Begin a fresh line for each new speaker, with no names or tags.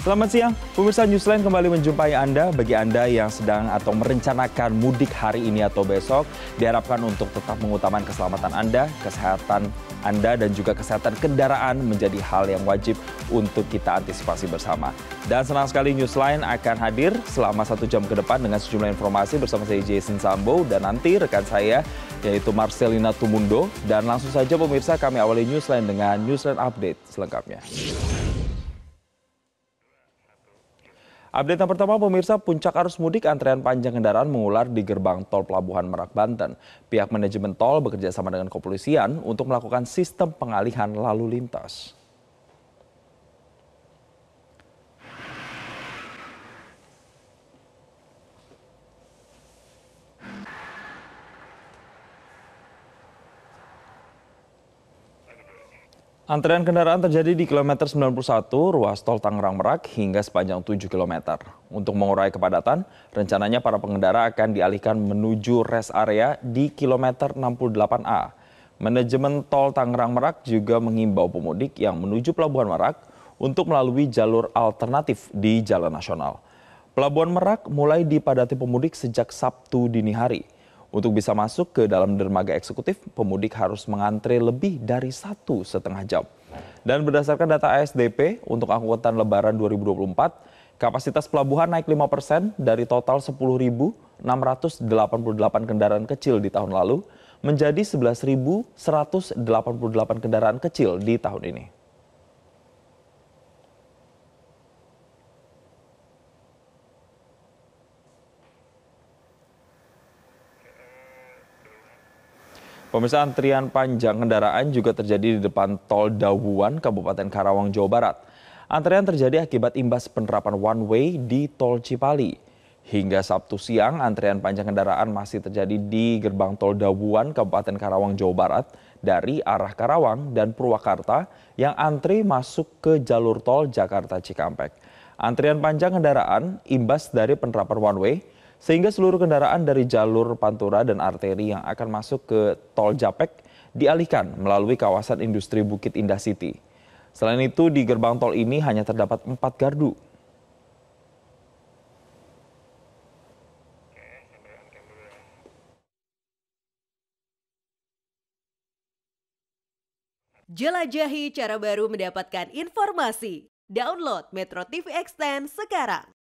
Selamat siang, pemirsa Newsline kembali menjumpai Anda. Bagi Anda yang sedang atau merencanakan mudik hari ini atau besok, diharapkan untuk tetap mengutamakan keselamatan Anda, kesehatan Anda, dan juga kesehatan kendaraan menjadi hal yang wajib untuk kita antisipasi bersama. Dan senang sekali Newsline akan hadir selama satu jam ke depan dengan sejumlah informasi bersama saya Jason Sambo dan nanti rekan saya yaitu Marcelina Tumundo. Dan langsung saja pemirsa kami awali Newsline dengan Newsline Update selengkapnya. Update yang pertama, pemirsa puncak arus mudik antrean panjang kendaraan mengular di gerbang tol Pelabuhan Merak, Banten. Pihak manajemen tol bekerja sama dengan kepolisian untuk melakukan sistem pengalihan lalu lintas. Antrean kendaraan terjadi di kilometer 91 ruas tol Tangerang Merak hingga sepanjang 7 km. Untuk mengurai kepadatan, rencananya para pengendara akan dialihkan menuju rest area di kilometer 68A. Manajemen Tol Tangerang Merak juga mengimbau pemudik yang menuju Pelabuhan Merak untuk melalui jalur alternatif di Jalan Nasional. Pelabuhan Merak mulai dipadati pemudik sejak Sabtu dini hari. Untuk bisa masuk ke dalam dermaga eksekutif, pemudik harus mengantre lebih dari satu setengah jam. Dan berdasarkan data ASDP, untuk angkutan lebaran 2024, kapasitas pelabuhan naik 5% dari total 10.688 kendaraan kecil di tahun lalu menjadi 11.188 kendaraan kecil di tahun ini. Pemirsa antrian panjang kendaraan juga terjadi di depan tol Dawuan, Kabupaten Karawang, Jawa Barat. Antrian terjadi akibat imbas penerapan one way di tol Cipali. Hingga Sabtu siang, antrian panjang kendaraan masih terjadi di gerbang tol Dawuan, Kabupaten Karawang, Jawa Barat dari arah Karawang dan Purwakarta yang antri masuk ke jalur tol Jakarta Cikampek. Antrian panjang kendaraan imbas dari penerapan one way sehingga seluruh kendaraan dari jalur Pantura dan arteri yang akan masuk ke Tol Japek dialihkan melalui kawasan industri Bukit Indah City. Selain itu, di gerbang tol ini hanya terdapat empat gardu. Jelajahi cara baru mendapatkan informasi. Download Metro TV Extend sekarang.